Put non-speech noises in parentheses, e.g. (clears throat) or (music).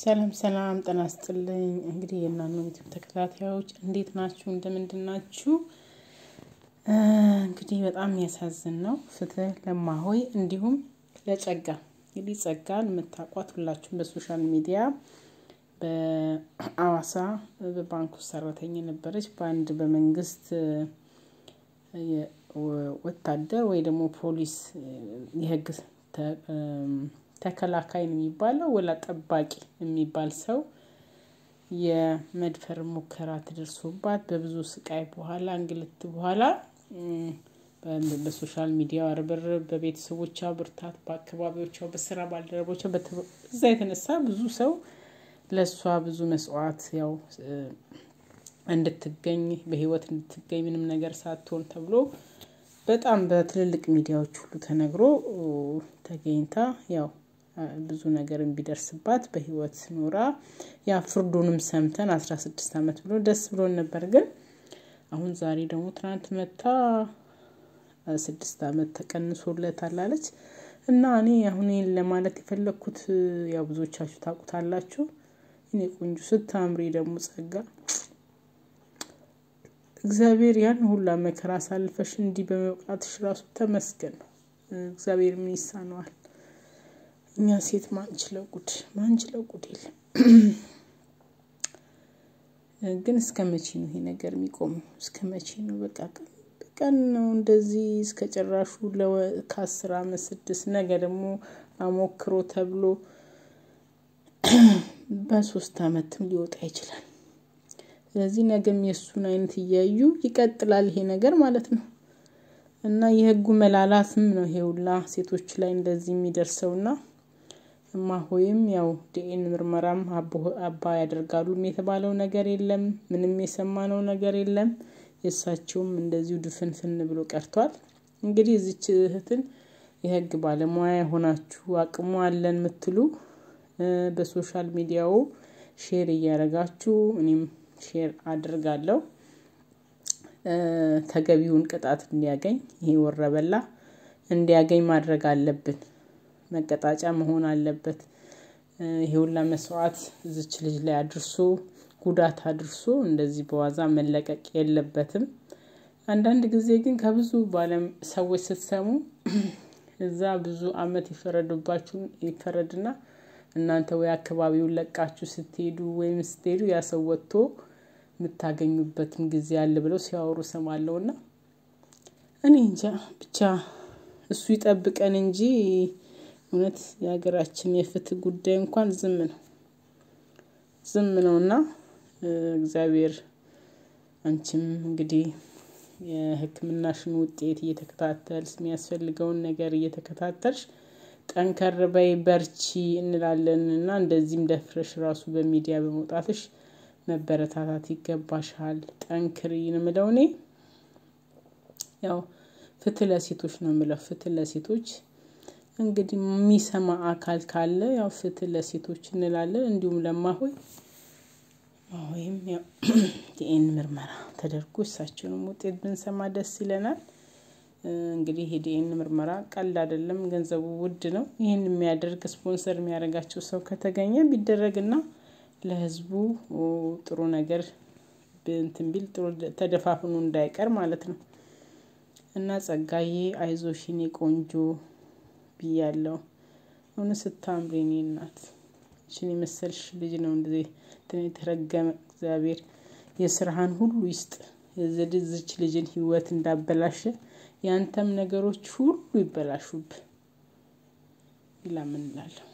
ሰላም ሰላም፣ ጤና ይስጥልኝ። እንግዲህ የናኑ ዩቲዩብ ተከታታዮች እንዴት ናችሁ? እንደምንድን ናችሁ? እንግዲህ በጣም የሚያሳዝን ነው። ፍትህ ለማሆይ እንዲሁም ለጸጋ እንግዲህ ጸጋን የምታውቋት ሁላችሁም በሶሻል ሚዲያ በአዋሳ በባንኩ ሰራተኛ ነበረች። በአንድ በመንግስት ወታደር ወይ ደግሞ ፖሊስ የህግ ተከላካይ ነው የሚባለው ወላ ጠባቂ የሚባል ሰው የመድፈር ሙከራ ተደርሶባት በብዙ ስቃይ በኋላ እንግልት በኋላ በሶሻል ሚዲያ እርብርብ፣ በቤተሰቦቿ ብርታት፣ በአካባቢዎቿ፣ በስራ ባልደረቦቿ እዛ የተነሳ ብዙ ሰው ለእሷ ብዙ መስዋዕት ያው እንድትገኝ በህይወት እንድትገኝ ምንም ነገር ሳትሆን ተብሎ በጣም በትልልቅ ሚዲያዎች ሁሉ ተነግሮ ተገኝታ ያው ብዙ ነገር ቢደርስባት በህይወት ኖራ ያ ፍርዱንም ሰምተን አስራ ስድስት ዓመት ብሎ ደስ ብሎን ነበር። ግን አሁን ዛሬ ደግሞ ትናንት መታ ስድስት ዓመት ተቀንሶለት አላለች። እና እኔ አሁን ለማለት የፈለግኩት ያው ብዙዎቻችሁ ታውቁታላችሁ። እኔ ቆንጆ ስታምሪ ደግሞ ጸጋ እግዚአብሔር ያን ሁላ መከራ አሳልፈሽ እንዲህ በመብቃትሽ ራሱ ተመስገን ነው። እግዚአብሔር ምን ይሳነዋል? እኛ ሴት ማንችለው ጉድ ማንችለው ጉድ ግን እስከ መቼ ነው ይሄ ነገር የሚቆመው? እስከ መቼ ነው? በቃ ቀን ነው እንደዚህ እስከ ጭራሹ ከአስር አመት ስድስት ነገ ደግሞ አሞክሮ ተብሎ (clears throat) በሶስት አመትም ሊወጣ ይችላል። ስለዚህ ነገም የእሱን አይነት እያዩ ይቀጥላል ይሄ ነገር ማለት ነው። እና የህጉ መላላትም ነው ይሄ ሁላ ሴቶች ላይ እንደዚህ የሚደርሰውና እማሆይም ያው ዲኤን ምርመራም አባ ያደርጋሉም የተባለው ነገር የለም። ምንም የሰማነው ነገር የለም። የእሳቸውም እንደዚሁ ድፍንፍን ብሎ ቀርቷል። እንግዲህ እዚች እህትን የህግ ባለሙያ የሆናችሁ አቅሙ አለን የምትሉ በሶሻል ሚዲያው ሼር እያደረጋችሁ እኔም ሼር አድርጋለሁ ተገቢውን ቅጣት እንዲያገኝ ይሄ ወረበላ እንዲያገኝ ማድረግ አለብን። መቀጣጫ መሆን አለበት። ይሄ ሁላ መስዋዕት እዚች ልጅ ላይ አድርሶ ጉዳት አድርሶ እንደዚህ በዋዛ መለቀቅ የለበትም። አንዳንድ ጊዜ ግን ከብዙ ባለም ሰዎች ስትሰሙ (clears throat) እዛ ብዙ አመት ይፈረድባችሁን ይፈረድና እናንተ ወይ አካባቢውን ለቃችሁ ስትሄዱ ወይም ስትሄዱ ያ ወጥቶ የምታገኙበትም ጊዜ አለ ብለው ሲያወሩ ሰማለሁና እኔ እንጃ ብቻ እሱ ይጠብቀን እንጂ እውነት የሀገራችን የፍትህ ጉዳይ እንኳን ዝም ነው ዝም ነውና እግዚአብሔር አንቺም እንግዲህ የህክምናሽን ውጤት እየተከታተል የሚያስፈልገውን ነገር እየተከታተልሽ ጠንከር በይ በርቺ እንላለን እና እንደዚህም ደፍረሽ ራሱ በሚዲያ በመውጣትሽ መበረታታት ይገባሻል። ጠንክሪ ንምለው እኔ። ያው ፍትህ ለሴቶች ነው የምለው። ፍትህ ለሴቶች እንግዲህ የሚሰማ አካል ካለ ያው ፍትህ ለሴቶች እንላለን። እንዲሁም ለማሆይ ወይም ዲኤን ምርመራ ተደርጎ እሳቸውንም ውጤት ብንሰማ ደስ ይለናል። እንግዲህ ዲኤን ምርመራ ቀልድ አይደለም፣ ገንዘቡ ውድ ነው። ይህን የሚያደርግ ስፖንሰር የሚያደርጋቸው ሰው ከተገኘ ቢደረግና ለህዝቡ ጥሩ ነገር እንትን ቢል ጥሩ ተደፋፍኑ እንዳይቀር ማለት ነው። እና ጸጋዬ አይዞሽ ቆንጆ ብያለው እውነት ስታምር የኔ እናት ይችን የመሰልሽ ልጅ ነው እንደዚህ የተረገመ እግዚአብሔር የስራህን ሁሉ ይስጥ። የዘድዝች ልጅን ህይወት እንዳበላሸ ያንተም ነገሮች ሁሉ ይበላሹብ ይላምንላለሁ።